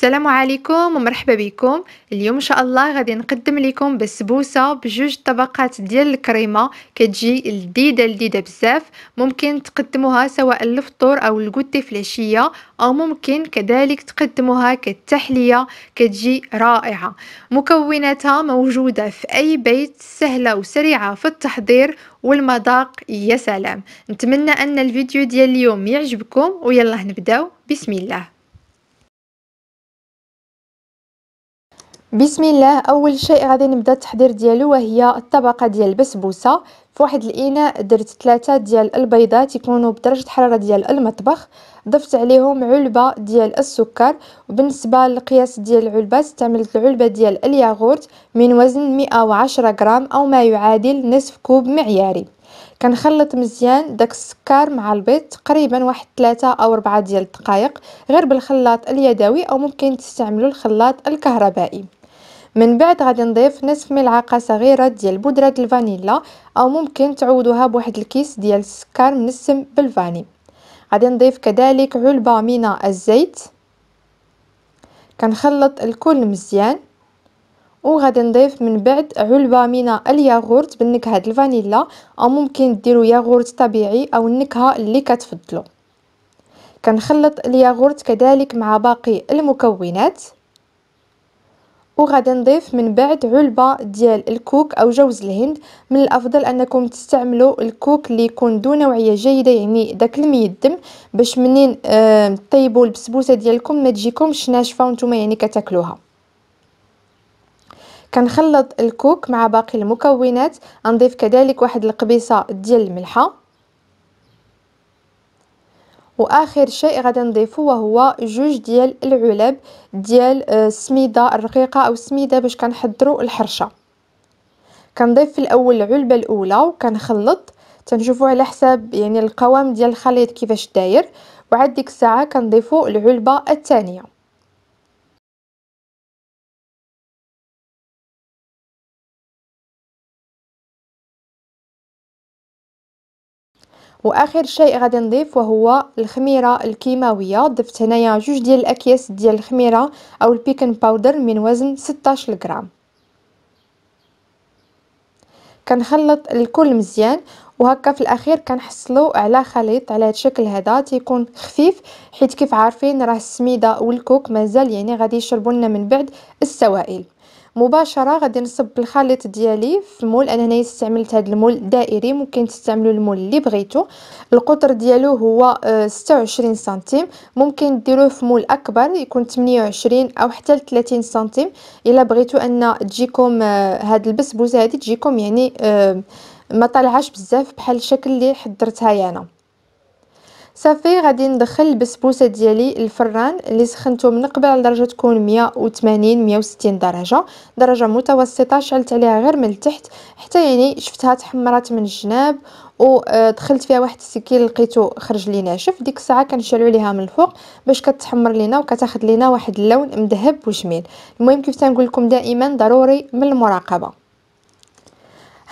السلام عليكم ومرحبا بكم اليوم ان شاء الله غادي نقدم لكم بسبوسه بجوج طبقات ديال الكريمه كتجي لذيذه لذيذه بزاف ممكن تقدموها سواء للفطور او الكوتي في العشيه او ممكن كذلك تقدموها كتحليه كتجي رائعه مكوناتها موجوده في اي بيت سهله وسريعه في التحضير والمذاق يا سلام نتمنى ان الفيديو ديال اليوم يعجبكم ويلا نبداو بسم الله بسم الله اول شيء غادي نبدا التحضير ديالو وهي الطبقه ديال البسبوسه في واحد الاناء درت ثلاثه ديال البيضات يكونوا بدرجه حراره ديال المطبخ ضفت عليهم علبه ديال السكر وبالنسبه للقياس ديال العلبه استعملت العلبه ديال الياغورت من وزن 110 غرام او ما يعادل نصف كوب معياري كنخلط مزيان داك السكر مع البيض تقريبا واحد ثلاثة او أربعة ديال الدقائق غير بالخلاط اليدوي او ممكن تستعملوا الخلاط الكهربائي من بعد غادي نضيف نصف ملعقه صغيره ديال بودره الفانيلا او ممكن تعوضوها بواحد الكيس ديال السكر منسم بالفاني غادي نضيف كذلك علبه من الزيت كنخلط الكل مزيان وغادي نضيف من بعد علبه من الياغورت بالنكهه الفانيلا او ممكن ديروا ياغورت طبيعي او النكهه اللي كتفضلوا كنخلط الياغورت كذلك مع باقي المكونات وغادي نضيف من بعد علبه ديال الكوك او جوز الهند من الافضل انكم تستعملوا الكوك اللي يكون ذو نوعيه جيده يعني داك الميدم باش منين آه طيبوا البسبوسه ديالكم ما تجيكمش ناشفه وانتم يعني كتاكلوها كنخلط الكوك مع باقي المكونات نضيف كذلك واحد القبيصه ديال الملحه واخر شيء غادي نضيفه وهو جوج ديال العلب ديال السميده آه، الرقيقه او السميده باش كنحضروا الحرشه كنضيف في الاول العلبه الاولى وكنخلط تنشوفوا على حساب يعني القوام ديال الخليط كيفاش داير وعاد ديك الساعه كنضيفوا العلبه الثانيه واخر شيء غادي نضيف وهو الخميره الكيماويه ضفت هنايا جوج ديال الاكياس ديال الخميره او البيكن باودر من وزن 16 غرام كنخلط الكل مزيان وهكا في الاخير كنحصلوا على خليط على هذا الشكل هذا تيكون خفيف حيت كيف عارفين راه السميده والكوك مازال يعني غادي يشربوا لنا من بعد السوائل مباشره غادي نصب الخليط ديالي في المول انا هنا استعملت هذا المول دائري ممكن تستعملوا المول اللي بغيتو القطر ديالو هو 26 آه، سنتيم ممكن ديروه في مول اكبر يكون 28 او حتى 30 سنتيم الا بغيتو ان تجيكم آه، هاد البسبوسه هذه تجيكم يعني آه، ما طالعاش بزاف بحال الشكل اللي حضرتها انا يعني. صافي غادي ندخل البسبوسه ديالي الفران اللي سخنته من قبل على درجه تكون 180 160 درجه درجه متوسطه شعلت عليها غير من التحت حتى يعني شفتها تحمرات من الجناب ودخلت آه، فيها واحد السكين لقيته خرج لي ناشف ديك الساعه كنشعلو ليها من الفوق باش كتحمر لينا وكتاخذ لينا واحد اللون مذهب وجميل المهم كيف تنقول لكم دائما ضروري من المراقبه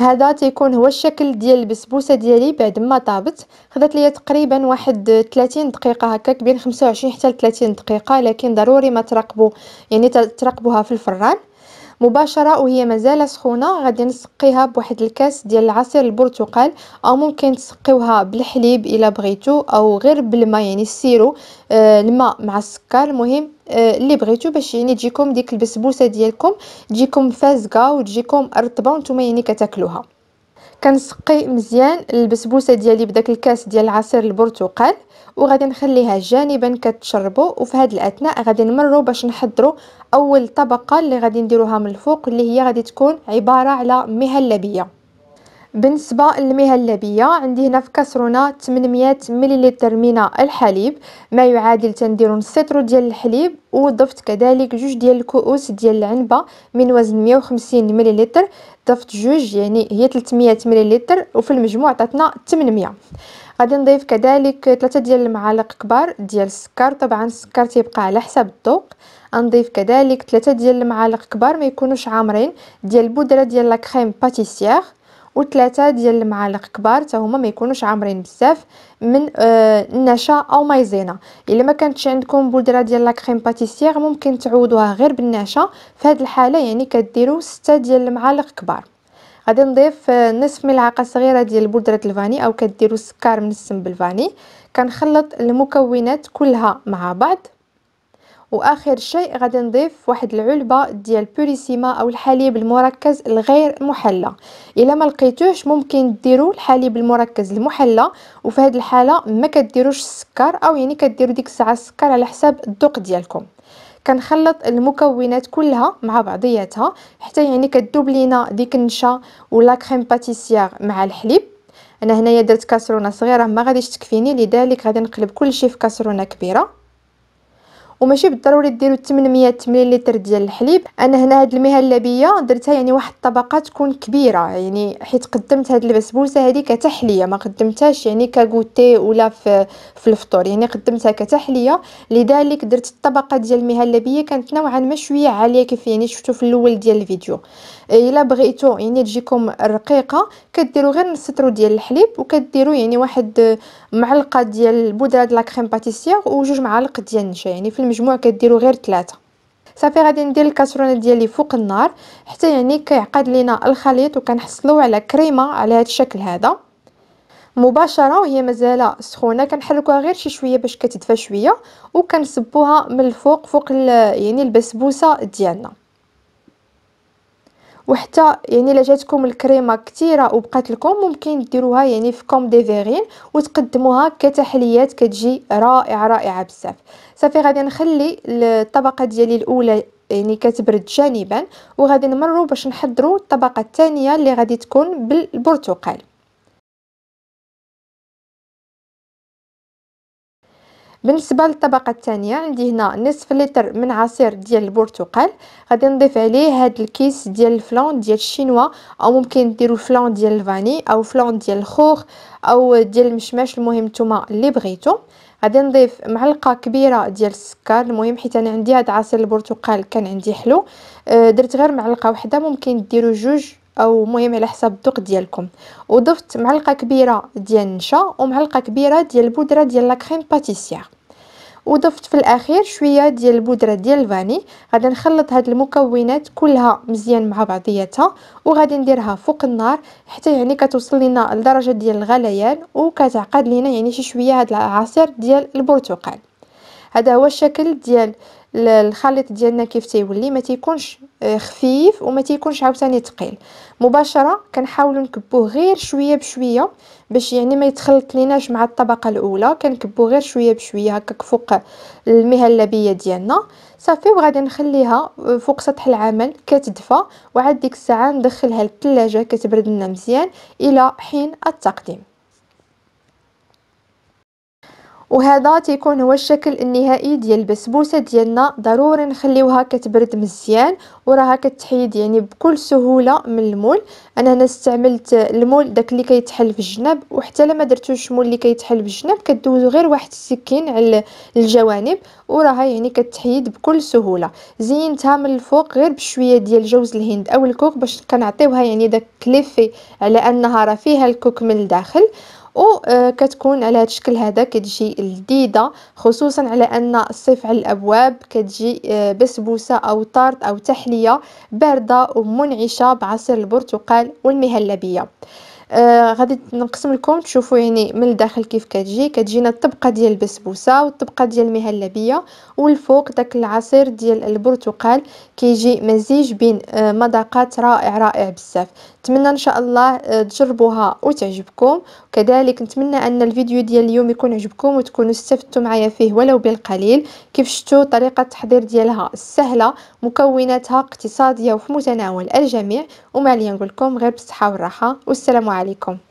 هذا تيكون هو الشكل ديال البسبوسه ديالي بعد ما طابت خذت لي تقريبا واحد 30 دقيقه هكاك بين 25 حتى 30 دقيقه لكن ضروري ما ترقبوا يعني ترقبوها في الفران مباشره وهي مازال سخونه غادي نسقيها بواحد الكاس ديال العصير البرتقال او ممكن تسقيوها بالحليب الا بغيتو او غير بالماء يعني سيرو آه، الماء مع السكر المهم آه، اللي بغيتو باش يعني تجيكم ديك البسبوسه ديالكم تجيكم فازقه وتجيكم رطبه وانتم يعني كتاكلوها كنسقي مزيان البسبوسه ديالي بداك الكاس ديال عصير البرتقال وغادي نخليها جانبا كتشربوا وفي هذه الاثناء غادي نمروا باش نحضروا اول طبقه اللي غادي نديروها من الفوق اللي هي غادي تكون عباره على مهلبيه بالنسبة للمهلبية عندي هنا في كاسرونة 800 مليلتر من الحليب ما يعادل تندير نص لتر ديال الحليب وضفت كذلك جوج ديال الكؤوس ديال العنبة من وزن 150 مليلتر ضفت جوج يعني هي 300 مليلتر وفي المجموع عطاتنا 800 غادي نضيف كذلك ثلاثة ديال المعالق كبار ديال السكر طبعا السكر تيبقى على حسب الذوق نضيف كذلك ثلاثة ديال المعالق كبار ما يكونوش عامرين ديال البودره ديال لا كريم وثلاثه ديال المعالق كبار حتى هما ما يكونوش عامرين بزاف من آه النشا او مايزينا الا ما كانتش عندكم بودره ديال لا كريم باتيسير ممكن تعوضوها غير بالنشا في هذه الحاله يعني كديروا سته ديال المعالق كبار غادي نضيف آه، نصف ملعقه صغيره ديال بودره الفاني او كديروا السكر السم بالفاني كنخلط المكونات كلها مع بعض واخر شيء غادي نضيف واحد العلبه ديال بوريسيما او الحليب المركز الغير محلى الا ما لقيتوش ممكن ديروا الحليب المركز المحلى وفي هذه الحاله ما كديروش السكر او يعني كديروا ديك الساعه السكر على حساب الذوق ديالكم كنخلط المكونات كلها مع بعضياتها حتى يعني كدوب لينا ديك النشا ولا كريم باتيسيير مع الحليب انا هنايا درت كاسرونه صغيره ما غاديش تكفيني لذلك غادي نقلب كل شيء في كاسرونه كبيره وماشي بالضروري ديروا 800 80 لتر ديال الحليب انا هنا هاد المهله درتها يعني واحد الطبقه تكون كبيره يعني حيت قدمت هاد البسبوسه هذه كتحليه ما قدمتهاش يعني كغوتي ولا في في الفطور يعني قدمتها كتحليه لذلك درت الطبقه ديال المهله كانت نوعا ما شويه عاليه كيف يعني شفتوا في الاول ديال الفيديو إيه، الا بغيتو يعني تجيكم رقيقه كديروا غير نص لتر ديال الحليب وكديروا يعني واحد معلقه ديال بودره لا كريم باتيسير وجوج معالق ديال النشا يعني في المجموع كديروا غير ثلاثه صافي غادي ندير الكاسرونه ديالي فوق النار حتى يعني كيعقد لينا الخليط وكنحصلوا على كريمه على هذا الشكل هذا مباشره وهي مازال سخونه كنحركوها غير شي شويه باش كتدفى شويه وكنصبوها من الفوق فوق يعني البسبوسه ديالنا وحتى يعني الا جاتكم الكريمه كثيره وبقات لكم ممكن ديروها يعني في كوم دي فيغين وتقدموها كتحليات كتجي رائعه رائعه بزاف صافي غادي نخلي الطبقه ديالي الاولى يعني كتبرد جانبا وغادي نمروا باش نحضروا الطبقه الثانيه اللي غادي تكون بالبرتقال بالنسبه للطبقه الثانيه عندي هنا نصف لتر من عصير ديال البرتقال غادي نضيف عليه هاد الكيس ديال الفلان ديال الشينوا او ممكن ديروا فلان ديال الفاني او فلان ديال الخوخ او ديال المشماش المهم نتوما اللي بغيتو غادي نضيف معلقه كبيره ديال السكر المهم حيت انا عندي هاد عصير البرتقال كان عندي حلو أه، درت غير معلقه واحده ممكن ديروا جوج او مهم على حسب الذوق ديالكم وضفت معلقه كبيره ديال النشا ومعلقه كبيره ديال البودره ديال لا كريم باتيسير وضفت في الاخير شويه ديال البودره ديال الفاني غادي نخلط هاد المكونات كلها مزيان مع بعضياتها وغادي نديرها فوق النار حتى يعني كتوصل لنا لدرجه ديال الغليان وكتعقد لينا يعني شي شويه هاد العصير ديال البرتقال هذا هو الشكل ديال الخليط ديالنا كيف تيولي ما تيكونش آه، خفيف وما تيكونش عاوتاني ثقيل مباشره كنحاولوا نكبوه غير شويه بشويه باش يعني ما يتخلط ليناش مع الطبقه الاولى كنكبوه غير شويه بشويه هكاك فوق المهله ديالنا صافي وغادي نخليها فوق سطح العمل كتدفى وعاد ديك الساعه ندخلها للثلاجه كتبرد لنا مزيان الى حين التقديم وهذا تيكون هو الشكل النهائي ديال البسبوسه ديالنا ضروري نخليوها كتبرد مزيان وراها كتحيد يعني بكل سهوله من المول انا هنا استعملت المول داك اللي كيتحل في الجناب وحتى لما درتوش المول اللي كيتحل في الجناب كدوزو غير واحد السكين على الجوانب وراها يعني كتحيد بكل سهوله زينتها من الفوق غير بشويه ديال جوز الهند او الكوك باش كنعطيوها يعني داك كليفي على انها راه فيها الكوك من الداخل وكتكون آه، على هذا الشكل هذا كتجي لذيذه خصوصا على ان الصيف على الابواب كتجي آه، بسبوسه او طارط او تحليه بارده ومنعشه بعصير البرتقال والمهلبيه آه غادي نقسم لكم تشوفوا يعني من الداخل كيف كتجي كتجينا الطبقه ديال البسبوسه والطبقه ديال المهلبيه والفوق داك العصير ديال البرتقال كيجي مزيج بين آه مذاقات رائع رائع بزاف نتمنى ان شاء الله آه تجربوها وتعجبكم كذلك نتمنى ان الفيديو ديال اليوم يكون عجبكم وتكونوا استفدتوا معايا فيه ولو بالقليل كيف شفتوا طريقه التحضير ديالها سهله مكوناتها اقتصاديه وفي متناول الجميع وما لي نقول لكم غير بالصحه والراحه والسلام عليكم عليكم